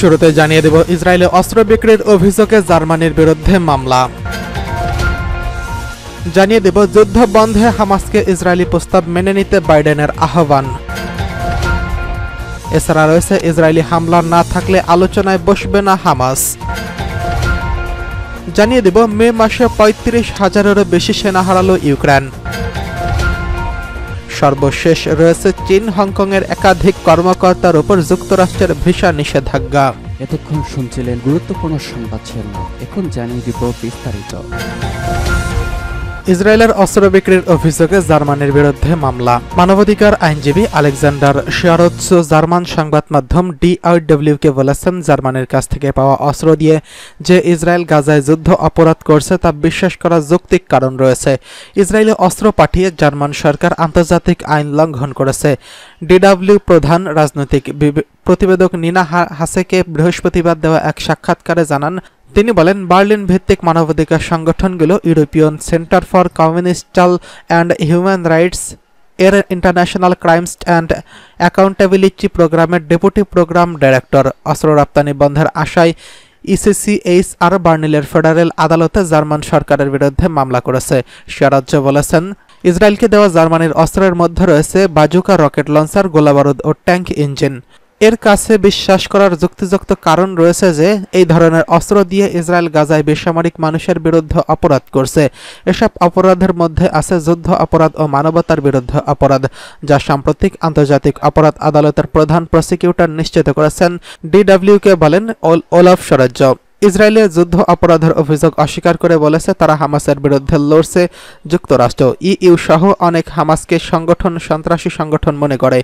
শুরুতে জানিয়ে দেব ইসরায়েলে অস্ত্র বিক্রির অভিযোগে জার্মানির বিরুদ্ধে মামলা জানিয়ে দেব যুদ্ধ বন্ধে হামাসকে ইসরায়েলি প্রস্তাব মেনে নিতে বাইডেনের আহ্বান এছাড়া রয়েছে ইসরায়েলি হামলা না থাকলে আলোচনায় বসবে না হামাস জানিয়ে দেব মে মাসে পঁয়ত্রিশ হাজারেরও বেশি সেনা হারালো ইউক্রেন সর্বশেষ রয়েছে চীন হংকংয়ের একাধিক কর্মকর্তার উপর যুক্তরাষ্ট্রের ভিসা নিষেধাজ্ঞা এতক্ষণ শুনছিলেন গুরুত্বপূর্ণ সংবাদ শিরোনাম এখন জানিয়ে দিব বিস্তারিত ইসরায়েলের অস্ত্র বিক্রির অভিযোগে জার্মানির বিরুদ্ধে মামলা মানবাধিকার আইনজীবী আলেকজান্ডার শিয়ারোৎস জার্মান সংবাদ মাধ্যম ডিআইডব্লিউকে বলেছেন জার্মানির কাছ থেকে পাওয়া অস্ত্র দিয়ে যে ইসরায়েল গাজায় যুদ্ধ অপরাধ করছে তা বিশ্বাস করার যৌক্তিক কারণ রয়েছে ইসরায়েলে অস্ত্র পাঠিয়ে জার্মান সরকার আন্তর্জাতিক আইন লঙ্ঘন করেছে ডিডাব্লিউ প্রধান রাজনৈতিক প্রতিবেদক নিনা হাসেকে বৃহস্পতিবার দেওয়া এক সাক্ষাৎকারে জানান তিনি বলেন বার্লিন ভিত্তিক মানবাধিকার সংগঠনগুলো European Centre for Constitutional and Human Rights এর ইন্টারন্যাশনাল ক্রাইমস অ্যান্ড অ্যাকাউন্টেবিলিটি প্রোগ্রামের ডেপুটি প্রোগ্রাম ডাইরেক্টর অস্ত্র রপ্তানি বন্ধের আশায় ইসিসিএইচ e আর বার্নিলের ফেডারেল আদালতে জার্মান সরকারের বিরুদ্ধে মামলা করেছে সিরাজ্য বলেছেন ইসরায়েলকে দেওয়া জার্মানির অস্ত্রের মধ্যে রয়েছে বাজুকা রকেট লঞ্চার গোলাবারুদ ও ট্যাঙ্ক ইঞ্জিন এর কাছে বিশ্বাস করার যুক্তিযুক্ত কারণ রয়েছে যে এই ধরনের অস্ত্র দিয়ে ইসরায়েল গাজায় বেসামরিক মানুষের বিরুদ্ধে অপরাধ করছে এসব অপরাধের মধ্যে আছে যুদ্ধ অপরাধ ও মানবতার বিরুদ্ধে অপরাধ যা সাম্প্রতিক আন্তর্জাতিক অপরাধ আদালতের প্রধান প্রসিকিউটর নিশ্চিত করেছেন ডিডাব্লিউকে বলেন ওলাফ স্বরাজ্য ইসরায়েলের যুদ্ধ অপরাধের অভিযোগ অস্বীকার করে বলেছে তারা হামাসের বিরুদ্ধে লড়ছে যুক্তরাষ্ট্র ইইউ সহ অনেক হামাসকে সংগঠন সন্ত্রাসী সংগঠন মনে করে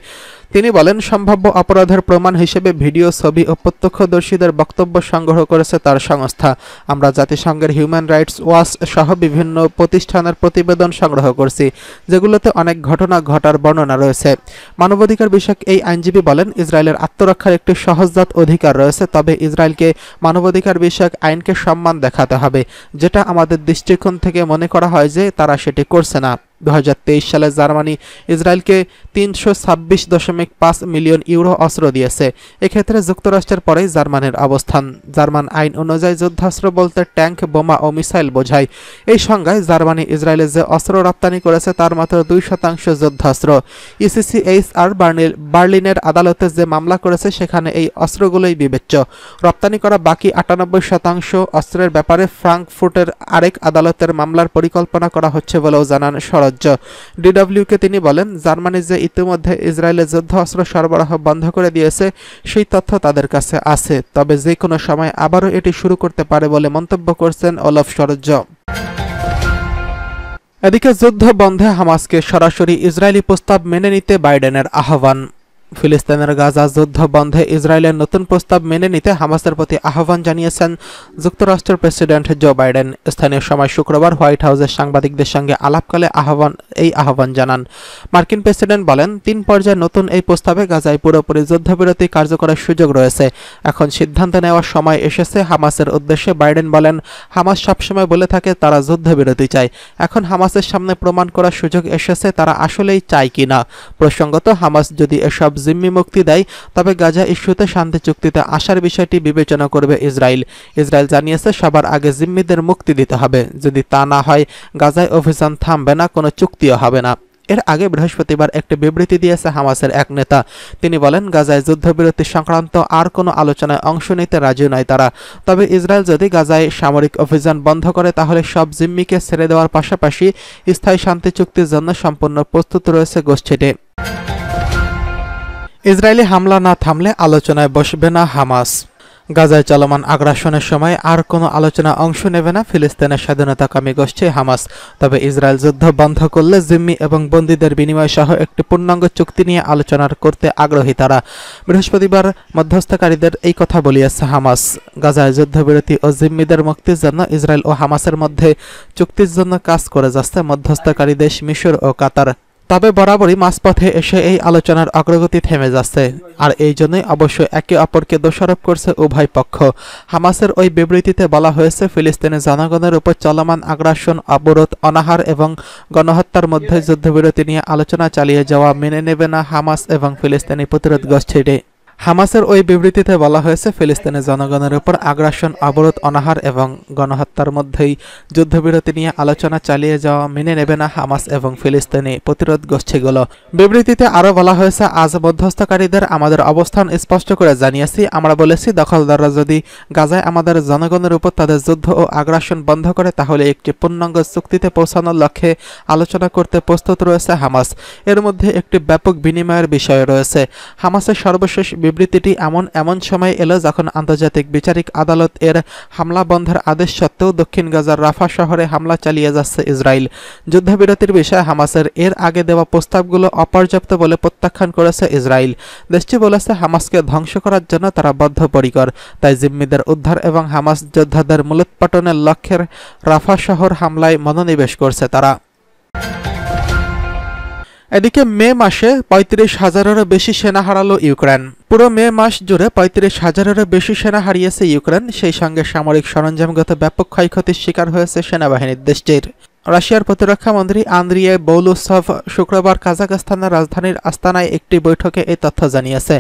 তিনি বলেন সম্ভাব্য অপরাধের প্রমাণ হিসেবে ভিডিও ছবি ও প্রত্যক্ষদর্শীদের বক্তব্য সংগ্রহ করেছে তার সংস্থা আমরা জাতিসংঘের হিউম্যান রাইটস ওয়াচ সহ বিভিন্ন প্রতিষ্ঠানের প্রতিবেদন সংগ্রহ করছি যেগুলোতে অনেক ঘটনা ঘটার বর্ণনা রয়েছে মানবাধিকার বিষয়ক এই আইনজীবী বলেন ইসরায়েলের আত্মরক্ষার একটি সহজজাত অধিকার রয়েছে তবে ইসরায়েলকে মানবাধিকার বিষয়ক আইনকে সম্মান দেখাতে হবে যেটা আমাদের দৃষ্টিকোণ থেকে মনে করা হয় যে তারা সেটি করছে না 2023 সালে জার্মানি ইসরায়েলকে তিনশো ছাব্বিশ দশমিক পাঁচ মিলিয়ন ইউরো অস্ত্র দিয়েছে এক্ষেত্রে যুক্তরাষ্ট্রের পরেই জার্মানির অবস্থান জার্মান আইন অনুযায়ী যুদ্ধাস্ত্র বলতে ট্যাঙ্ক বোমা ও মিসাইল বোঝায় এই সংজ্ঞায় জার্মানি ইসরায়েলে যে অস্ত্র রপ্তানি করেছে তার মাত্র দুই শতাংশ যুদ্ধাস্ত্র আর e বার্লিনের আদালতে যে মামলা করেছে সেখানে এই অস্ত্রগুলোই বিবেচ্য রপ্তানি করা বাকি আটানব্বই শতাংশ অস্ত্রের ব্যাপারে ফ্রাঙ্কফুটের আরেক আদালতের মামলার পরিকল্পনা করা হচ্ছে বলেও জানান সরজ রাজ্য ডিডব্লিউকে তিনি বলেন জার্মানি যে ইতিমধ্যে ইসরায়েলে যুদ্ধাস্ত্র সরবরাহ বন্ধ করে দিয়েছে সেই তথ্য তাদের কাছে আছে তবে যে কোনো সময় আবারও এটি শুরু করতে পারে বলে মন্তব্য করছেন অলফ সরজ্জ এদিকে যুদ্ধ বন্ধে হামাসকে সরাসরি ইসরায়েলি প্রস্তাব মেনে নিতে বাইডেনের আহ্বান ফিলিস্তিনের গাজা যুদ্ধ বন্ধে ইসরায়েলের নতুন প্রস্তাব মেনে নিতে হামাসের প্রতি আহ্বান জানিয়েছেন যুক্তরাষ্ট্রের প্রেসিডেন্ট জো বাইডেন স্থানীয় সময় শুক্রবার হোয়াইট হাউসের সাংবাদিকদের সঙ্গে আলাপকালে আহ্বান এই আহ্বান জানান মার্কিন প্রেসিডেন্ট বলেন তিন পর্যায়ে নতুন এই প্রস্তাবে গাজায় পুরোপুরি যুদ্ধবিরতি কার্যকরের সুযোগ রয়েছে এখন সিদ্ধান্ত নেওয়ার সময় এসেছে হামাসের উদ্দেশ্যে বাইডেন বলেন হামাস সবসময় বলে থাকে তারা যুদ্ধবিরতি চায় এখন হামাসের সামনে প্রমাণ করার সুযোগ এসেছে তারা আসলেই চায় কি না প্রসঙ্গত হামাস যদি এসব জিম্মি মুক্তি দেয় তবে গাজা ইস্যুতে শান্তি চুক্তিতে আসার বিষয়টি বিবেচনা করবে ইসরায়েল ইসরায়েল জানিয়েছে সবার আগে জিম্মিদের মুক্তি দিতে হবে যদি তা না হয় গাজায় অভিযান থামবে না কোনো চুক্তিও হবে না এর আগে বৃহস্পতিবার একটি বিবৃতি দিয়েছে হামাসের এক নেতা তিনি বলেন গাজায় যুদ্ধবিরতি সংক্রান্ত আর কোনো আলোচনায় অংশ নিতে রাজি নয় তারা তবে ইসরায়েল যদি গাজায় সামরিক অভিযান বন্ধ করে তাহলে সব জিম্মিকে ছেড়ে দেওয়ার পাশাপাশি স্থায়ী শান্তি চুক্তির জন্য সম্পূর্ণ প্রস্তুত রয়েছে গোষ্ঠীটি ইসরায়েলি হামলা না থামলে আলোচনায় বসবে না হামাস গাজায় চলমান আগ্রাসনের সময় আর কোনো আলোচনা অংশ নেবে না ফিলিস্তিনের স্বাধীনতাকামী গোষ্ঠী হামাস তবে ইসরায়েল যুদ্ধ বন্ধ করলে জিম্মি এবং বন্দীদের বিনিময় সহ একটি পূর্ণাঙ্গ চুক্তি নিয়ে আলোচনা করতে আগ্রহী তারা বৃহস্পতিবার মধ্যস্থকারীদের এই কথা বলিয়াছে হামাস গাজায় যুদ্ধবিরতি ও জিম্মিদের মুক্তির জন্য ইসরায়েল ও হামাসের মধ্যে চুক্তির জন্য কাজ করে যাচ্ছে মধ্যস্থকারী দেশ মিশর ও কাতার তবে বরাবরই মাঝপথে এসে এই আলোচনার অগ্রগতি থেমে যাচ্ছে আর এই জন্যই অবশ্য একে অপরকে দোষারোপ করছে উভয় পক্ষ হামাসের ওই বিবৃতিতে বলা হয়েছে ফিলিস্তিনের জনগণের উপর চলমান আগ্রাসন অবরোধ অনাহার এবং গণহত্যার মধ্যে যুদ্ধবিরতি নিয়ে আলোচনা চালিয়ে যাওয়া মেনে নেবে না হামাস এবং ফিলিস্তিনি প্রতিরোধ গোষ্ঠীটি হামাসের ওই বিবৃতিতে বলা হয়েছে ফিলিস্তিনের জনগণের উপর আগ্রাসন অবরোধ অনাহার এবং গণহত্যার মধ্যেই যুদ্ধবিরতি নিয়ে আলোচনা চালিয়ে যাওয়া মেনে নেবে না হামাস এবং ফিলিস্তিনি প্রতিরোধ গোষ্ঠীগুলো বিবৃতিতে আরও বলা হয়েছে আজ মধ্যস্থকারীদের আমাদের অবস্থান স্পষ্ট করে জানিয়েছি আমরা বলেছি দখলদাররা যদি গাজায় আমাদের জনগণের উপর তাদের যুদ্ধ ও আগ্রাসন বন্ধ করে তাহলে একটি পূর্ণাঙ্গ চুক্তিতে পৌঁছানোর লক্ষ্যে আলোচনা করতে প্রস্তুত রয়েছে হামাস এর মধ্যে একটি ব্যাপক বিনিময়ের বিষয় রয়েছে হামাসের সর্বশেষ বিবৃতিটি এমন এমন সময় এলো যখন আন্তর্জাতিক বিচারিক আদালত এর হামলা বন্ধের আদেশ সত্ত্বেও দক্ষিণ গাজার রাফা শহরে হামলা চালিয়ে যাচ্ছে ইসরায়েল যুদ্ধবিরতির বিষয়ে হামাসের এর আগে দেওয়া প্রস্তাবগুলো অপর্যাপ্ত বলে প্রত্যাখ্যান করেছে ইসরায়েল দেশটি বলেছে হামাসকে ধ্বংস করার জন্য তারা বদ্ধপরিকর তাই জিম্মিদের উদ্ধার এবং হামাস যোদ্ধাদের মূলোৎপাটনের লক্ষ্যের রাফা শহর হামলায় মনোনিবেশ করছে তারা এদিকে মে মাসে পঁয়ত্রিশ হাজারেরও বেশি সেনা হারালো ইউক্রেন পুরো মে মাস জুড়ে পঁয়ত্রিশ হাজারেরও বেশি সেনা হারিয়েছে ইউক্রেন সেই সঙ্গে সামরিক সরঞ্জামগত ব্যাপক ক্ষয়ক্ষতির শিকার হয়েছে সেনাবাহিনীর দেশটির রাশিয়ার প্রতিরক্ষা মন্ত্রী আন্দ্রিয়া বৌলুসভ শুক্রবার কাজাকস্তানের রাজধানীর আস্তানায় একটি বৈঠকে এই তথ্য জানিয়েছে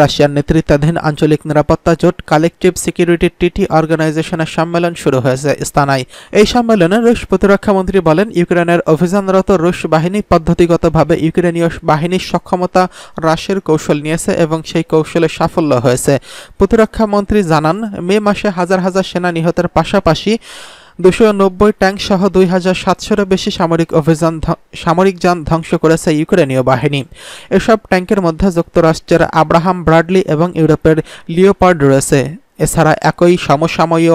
রাশিয়ার নেতৃত্বাধীন আঞ্চলিক নিরাপত্তা জোট কালেকটিভ সিকিউরিটি টিটি অর্গানাইজেশনের সম্মেলন শুরু হয়েছে স্থানায় এই সম্মেলনে রুশ প্রতিরক্ষা মন্ত্রী বলেন ইউক্রেনের অভিযানরত রুশ বাহিনী পদ্ধতিগতভাবে ইউক্রেনীয় বাহিনীর সক্ষমতা হ্রাসের কৌশল নিয়েছে এবং সেই কৌশলে সাফল্য হয়েছে প্রতিরক্ষা মন্ত্রী জানান মে মাসে হাজার হাজার সেনা নিহতের পাশাপাশি দুশো নব্বই ট্যাঙ্ক সহ দুই হাজার সাতশোরও বেশি সামরিক অভিযান সামরিক যান ধ্বংস করেছে ইউক্রেনীয় বাহিনী এসব ট্যাঙ্কের মধ্যে যুক্তরাষ্ট্রের আব্রাহাম ব্রাডলি এবং ইউরোপের লিওপার্ড রয়েছে এছাড়া একই সমসাময়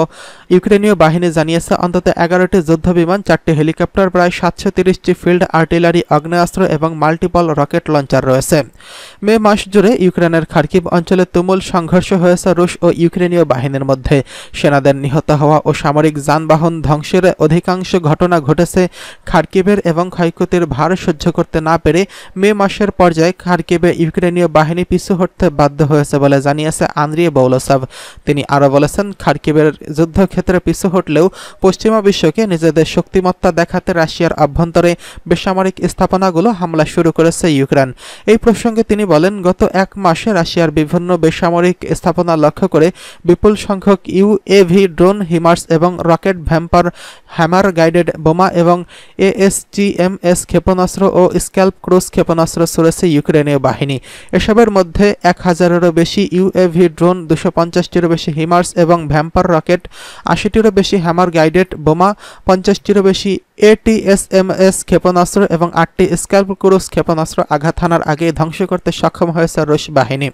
ইউক্রেনীয় বাহিনী জানিয়েছে অন্তত এগারোটি যুদ্ধ বিমান চারটি হেলিকপ্টার প্রায় সাতশো তিরিশটি ফিল্ড আর্টিলারি আগ্নেয়াস্ত্র এবং মাল্টিপল রকেট লঞ্চার রয়েছে মে মাস জুড়ে ইউক্রেনের খার্কিব অঞ্চলে তুমুল সংঘর্ষ হয়েছে রুশ ও ইউক্রেনীয় বাহিনীর মধ্যে সেনাদের নিহত হওয়া ও সামরিক যানবাহন ধ্বংসের অধিকাংশ ঘটনা ঘটেছে খার্কিবের এবং ক্ষয়ক্ষতির ভার সহ্য করতে না পেরে মে মাসের পর্যায়ে খার্কিবে ইউক্রেনীয় বাহিনী পিছু হটতে বাধ্য হয়েছে বলে জানিয়েছে আন্দ্রিয়ে বৌলসাভ তিনি আরও বলেছেন খার্কিবের যুদ্ধক্ষেত্রে পিছু হটলেও পশ্চিমা বিশ্বকে নিজেদের শক্তিমত্তা দেখাতে রাশিয়ার অভ্যন্তরে বেসামরিক স্থাপনাগুলো হামলা শুরু করেছে ইউক্রেন এই প্রসঙ্গে তিনি বলেন গত এক মাসে রাশিয়ার বিভিন্ন বেসামরিক স্থাপনা লক্ষ্য করে বিপুল সংখ্যক ইউএভি ড্রোন হিমার্স এবং রকেট ভ্যাম্পার হ্যামার গাইডেড বোমা এবং এএসটিএমএস ক্ষেপণাস্ত্র ও স্ক্যাল্প ক্রুজ ক্ষেপণাস্ত্র ছড়েছে ইউক্রেনীয় বাহিনী এসবের মধ্যে এক হাজারেরও বেশি ইউএভি ড্রোন দুশো পঞ্চাশটিরও বেশি বেশি হিমার্স এবং ভ্যাম্পার রকেট আশিটিরও বেশি হ্যামার গাইডেড বোমা পঞ্চাশটিরও বেশি এটিএসএমএস ক্ষেপণাস্ত্র এবং আটটি স্ক্যাল্প ক্রুজ ক্ষেপণাস্ত্র আঘাত হানার আগে ধ্বংস করতে সক্ষম হয়েছে রুশ বাহিনী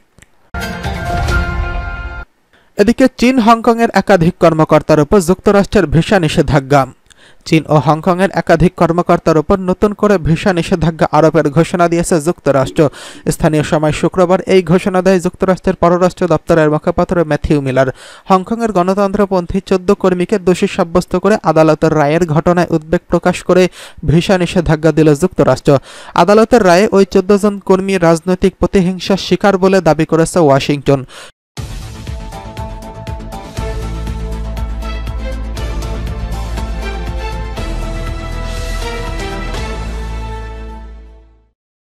এদিকে চীন হংকংয়ের একাধিক কর্মকর্তার উপর যুক্তরাষ্ট্রের ভিসা নিষেধাজ্ঞা চীন ও হংকংয়ের একাধিক কর্মকর্তার উপর নতুন করে ভিসা নিষেধাজ্ঞা আরোপের ঘোষণা দিয়েছে যুক্তরাষ্ট্র স্থানীয় সময় শুক্রবার এই ঘোষণা দেয় যুক্তরাষ্ট্রের পররাষ্ট্র দপ্তরের মুখপাত্র ম্যাথিউ মিলার হংকংয়ের গণতন্ত্রপন্থী চোদ্দ কর্মীকে দোষী সাব্যস্ত করে আদালতের রায়ের ঘটনায় উদ্বেগ প্রকাশ করে ভিসা নিষেধাজ্ঞা দিল যুক্তরাষ্ট্র আদালতের রায়ে ওই চোদ্দ জন কর্মী রাজনৈতিক প্রতিহিংসার শিকার বলে দাবি করেছে ওয়াশিংটন